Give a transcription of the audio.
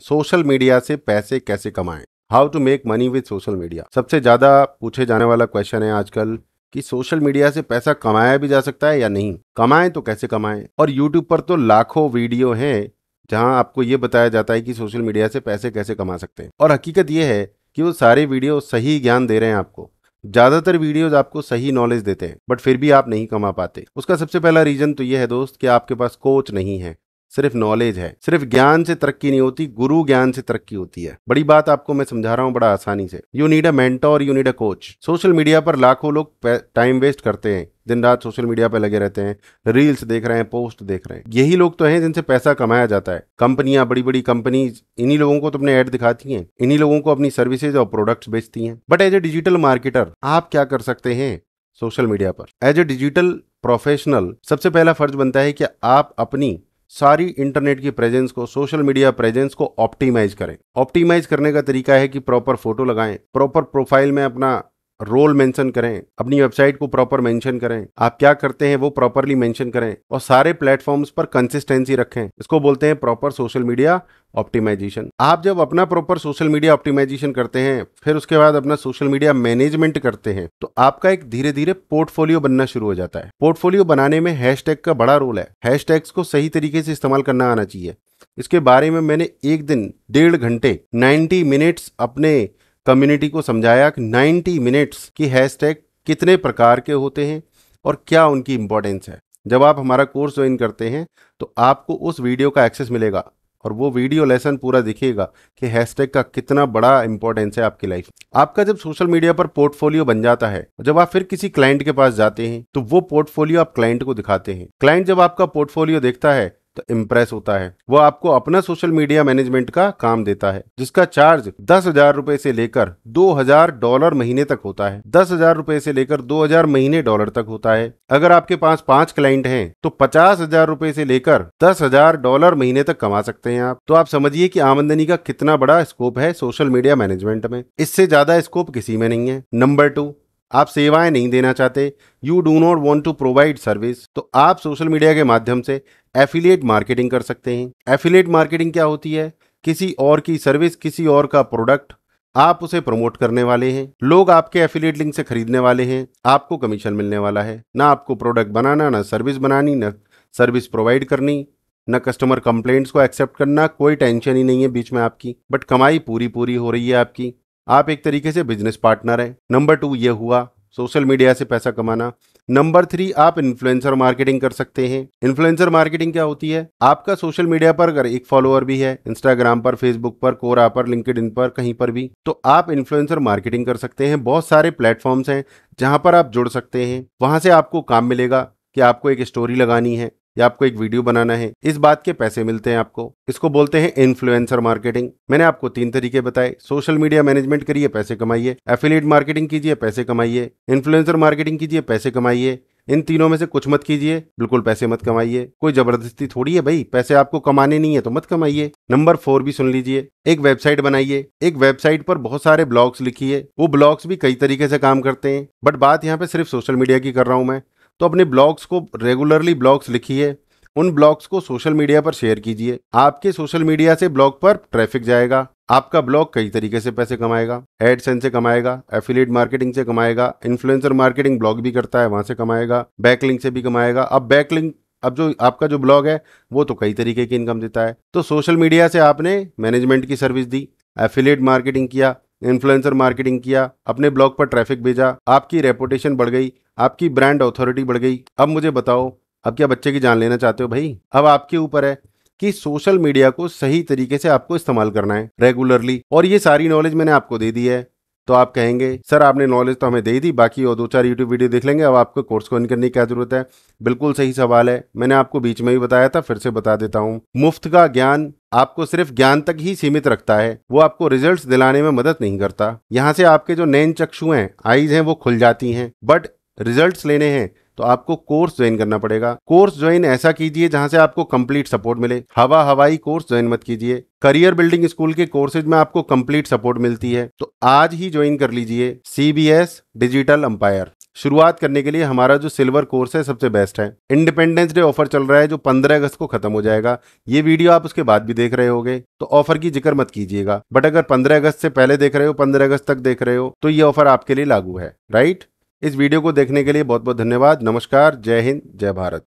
social media से पैसे कैसे कमाएं how to make money with social media सबसे ज़्यादा पूछे जाने वाला क्वेश्चन है आजकल कि सोशल मीडिया से पैसा कमाया भी जा सकता है या नहीं कमाएं तो कैसे कमाएं और यूट्यूब पर तो लाखों वीडियो हैं जहां आपको ये बताया जाता है कि सोशल मीडिया से पैसे कैसे कमा सकते हैं और हकीकत यह है कि वो सारे वीडियो सही ज्ञान दे रहे हैं आपको ज़्यादातर वीडियोज आपको सही नॉलेज देते हैं बट फिर भी आप नहीं कमा पाते उसका सबसे पहला रीज़न तो ये है दोस्त कि आपके पास कोच नहीं है सिर्फ नॉलेज है सिर्फ ज्ञान से तरक्की नहीं होती गुरु ज्ञान से तरक्की होती है बड़ी बात आपको मैं समझा रहा हूँ बड़ा आसानी से you need a mentor you need a coach social media पर लाखों लोग टाइम वेस्ट करते हैं दिन रात सोशल मीडिया पर लगे रहते हैं रील्स देख रहे हैं पोस्ट देख रहे हैं यही लोग तो हैं जिनसे पैसा कमाया जाता है कंपनियां बड़ी बड़ी कंपनी इन्हीं लोगों को तुमने तो ऐड दिखाती हैं इन्हीं लोगों को अपनी सर्विसेज और प्रोडक्ट्स बेचती हैं but as a digital marketer आप क्या कर सकते हैं सोशल मीडिया पर एज ए डिजिटल प्रोफेशनल सबसे पहला फर्ज बनता है कि आप अपनी सारी इंटरनेट की प्रेजेंस को सोशल मीडिया प्रेजेंस को ऑप्टिमाइज करें ऑप्टिमाइज करने का तरीका है कि प्रॉपर फोटो लगाएं प्रॉपर प्रोफाइल में अपना रोल मेंशन करें अपनी वेबसाइट को प्रॉपर मेंशन करें आप क्या करते हैं वो प्रॉपरली मेंशन करें और सारे प्लेटफॉर्म्स पर कंसिस्टेंसी रखें इसको बोलते हैं प्रॉपर सोशल मीडिया ऑप्टिमाइजेशन आप जब अपना प्रॉपर सोशल मीडिया ऑप्टिमाइजेशन करते हैं फिर उसके बाद अपना सोशल मीडिया मैनेजमेंट करते हैं तो आपका एक धीरे धीरे पोर्टफोलियो बनना शुरू हो जाता है पोर्टफोलियो बनाने में हैश का बड़ा रोल है हैश को सही तरीके से इस्तेमाल करना आना चाहिए इसके बारे में मैंने एक दिन डेढ़ घंटे 90 मिनट्स अपने कम्युनिटी को समझाया कि नाइन्टी मिनट्स की हैशटैग कितने प्रकार के होते हैं और क्या उनकी इम्पोर्टेंस है जब आप हमारा कोर्स ज्वाइन करते हैं तो आपको उस वीडियो का एक्सेस मिलेगा और वो वीडियो लेसन पूरा दिखेगा कि हैशटैग का कितना बड़ा इंपॉर्टेंस है आपकी लाइफ आपका जब सोशल मीडिया पर पोर्टफोलियो बन जाता है जब आप फिर किसी क्लाइंट के पास जाते हैं तो वो पोर्टफोलियो आप क्लाइंट को दिखाते हैं क्लाइंट जब आपका पोर्टफोलियो देखता है इम्प्रेस होता है वो आपको अपना सोशल मीडिया मैनेजमेंट का काम देता है जिसका चार्ज दस हजार रूपए से लेकर दो हजार डॉलर महीने तक होता है दस हजार रूपए से लेकर दो हजार महीने डॉलर तक होता है अगर आपके पास पांच क्लाइंट हैं तो पचास हजार रूपए से लेकर दस हजार डॉलर महीने तक कमा सकते हैं आप तो आप समझिए कि आमदनी का कितना बड़ा स्कोप है सोशल मीडिया मैनेजमेंट में इससे ज्यादा स्कोप किसी में नहीं है नंबर टू आप सेवाएं नहीं देना चाहते you do not want to provide service तो आप सोशल मीडिया के माध्यम से एफिलिएट मार्केटिंग कर सकते हैं एफिलिएट मार्केटिंग क्या होती है किसी और की सर्विस किसी और का प्रोडक्ट आप उसे प्रमोट करने वाले हैं लोग आपके एफिलिएट लिंक से खरीदने वाले हैं आपको कमीशन मिलने वाला है ना आपको प्रोडक्ट बनाना ना सर्विस बनानी ना सर्विस प्रोवाइड करनी ना कस्टमर कंप्लेंट्स को एक्सेप्ट करना कोई टेंशन ही नहीं है बीच में आपकी बट कमाई पूरी पूरी हो रही है आपकी आप एक तरीके से बिजनेस पार्टनर हैं नंबर टू ये हुआ सोशल मीडिया से पैसा कमाना नंबर थ्री आप इन्फ्लुएंसर मार्केटिंग कर सकते हैं इन्फ्लुएंसर मार्केटिंग क्या होती है आपका सोशल मीडिया पर अगर एक फॉलोअर भी है इंस्टाग्राम पर फेसबुक पर कोरा पर लिंकड पर कहीं पर भी तो आप इन्फ्लुएंसर मार्केटिंग कर सकते हैं बहुत सारे प्लेटफॉर्म्स हैं जहां पर आप जुड़ सकते हैं वहां से आपको काम मिलेगा कि आपको एक स्टोरी लगानी है या आपको एक वीडियो बनाना है इस बात के पैसे मिलते हैं आपको इसको बोलते हैं इन्फ्लुएंसर मार्केटिंग मैंने आपको तीन तरीके बताए सोशल मीडिया मैनेजमेंट करिए पैसे कमाइए एफिलेट मार्केटिंग कीजिए पैसे कमाइए इन्फ्लुएंसर मार्केटिंग कीजिए पैसे कमाइए इन तीनों में से कुछ मत कीजिए बिल्कुल पैसे मत कमाइए कोई जबरदस्ती थोड़ी है भाई पैसे आपको कमाने नहीं है तो मत कमाइए नंबर फोर भी सुन लीजिए एक वेबसाइट बनाइए एक वेबसाइट पर बहुत सारे ब्लॉग्स लिखिए वो ब्लॉग्स भी कई तरीके से काम करते हैं बट बात यहाँ पे सिर्फ सोशल मीडिया की कर रहा हूँ मैं तो अपने ब्लॉग्स को रेगुलरली ब्लॉग्स लिखिए उन ब्लॉग्स को सोशल मीडिया पर शेयर कीजिए आपके सोशल मीडिया से ब्लॉग पर ट्रैफिक जाएगा आपका ब्लॉग कई तरीके से पैसे कमाएगा एडसेंस से कमाएगा एफिलेट मार्केटिंग से कमाएगा इन्फ्लुएंसर मार्केटिंग ब्लॉग भी करता है वहां से कमाएगा बैकलिंक से भी कमाएगा अब बैकलिंक अब जो आपका जो ब्लॉग है वो तो कई तरीके की इनकम देता है तो सोशल मीडिया से आपने मैनेजमेंट की सर्विस दी एफिलेट मार्केटिंग किया इन्फ्लुएंसर मार्केटिंग किया अपने ब्लॉग पर ट्रैफिक भेजा आपकी रेपुटेशन बढ़ गई आपकी ब्रांड अथॉरिटी बढ़ गई अब मुझे बताओ अब क्या बच्चे की जान लेना चाहते हो भाई अब आपके ऊपर है कि सोशल मीडिया को सही तरीके से आपको इस्तेमाल करना है रेगुलरली और ये सारी नॉलेज मैंने आपको दे दी है तो आप कहेंगे सर आपने नॉलेज तो हमें दे दी बाकी और दो चार यूट्यूब वीडियो देख लेंगे अब आपको कोर्स को करने की क्या जरूरत है बिल्कुल सही सवाल है मैंने आपको बीच में ही बताया था फिर से बता देता हूँ मुफ्त का ज्ञान आपको सिर्फ ज्ञान तक ही सीमित रखता है वो आपको रिजल्ट दिलाने में मदद नहीं करता यहाँ से आपके जो नैन चक्षु हैं आईज हैं वो खुल जाती हैं बट रिजल्ट लेने हैं तो आपको कोर्स ज्वाइन करना पड़ेगा कोर्स ज्वाइन ऐसा कीजिए जहां से आपको कंप्लीट सपोर्ट मिले हवा हवाई कोर्स ज्वाइन मत कीजिए करियर बिल्डिंग स्कूल के कोर्सेज में आपको कंप्लीट सपोर्ट मिलती है तो आज ही ज्वाइन कर लीजिए सीबीएस डिजिटल अंपायर शुरुआत करने के लिए हमारा जो सिल्वर कोर्स है सबसे बेस्ट है इंडिपेंडेंस डे ऑफर चल रहा है जो 15 अगस्त को खत्म हो जाएगा ये वीडियो आप उसके बाद भी देख रहे होगे तो ऑफर की जिक्र मत कीजिएगा बट अगर 15 अगस्त से पहले देख रहे हो 15 अगस्त तक देख रहे हो तो ये ऑफर आपके लिए लागू है राइट इस वीडियो को देखने के लिए बहुत बहुत धन्यवाद नमस्कार जय हिंद जय भारत